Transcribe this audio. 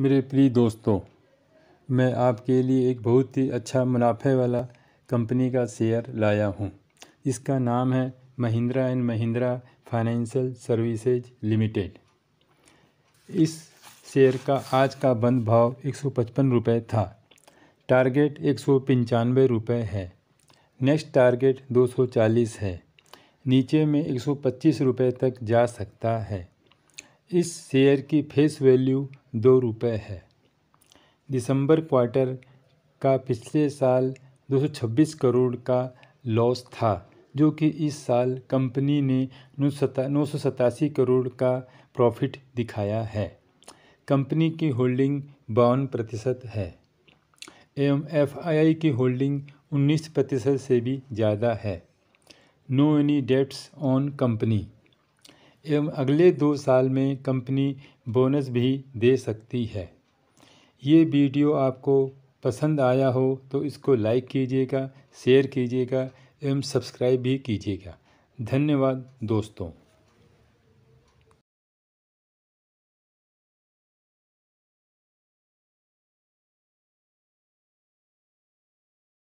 मेरे प्रिय दोस्तों मैं आपके लिए एक बहुत ही अच्छा मुनाफे वाला कंपनी का शेयर लाया हूँ इसका नाम है Mahindra and Mahindra financial services limited इस शेयर का आज का बंद भाव एक सौ पचपन रुपये था टारगेट एक सौ पंचानवे रुपये है नेक्स्ट टारगेट दो सौ चालीस है नीचे में एक सौ पच्चीस रुपये तक जा सकता है इस शेयर की फेस वैल्यू दो रुपये है दिसंबर क्वार्टर का पिछले साल 226 करोड़ का लॉस था जो कि इस साल कंपनी ने नौ करोड़ का प्रॉफिट दिखाया है कंपनी की होल्डिंग बावन प्रतिशत है एवं एफ की होल्डिंग 19 प्रतिशत से भी ज़्यादा है no any debts on company एवं अगले दो साल में कंपनी बोनस भी दे सकती है ये वीडियो आपको पसंद आया हो तो इसको लाइक कीजिएगा शेयर कीजिएगा एवं सब्सक्राइब भी कीजिएगा धन्यवाद दोस्तों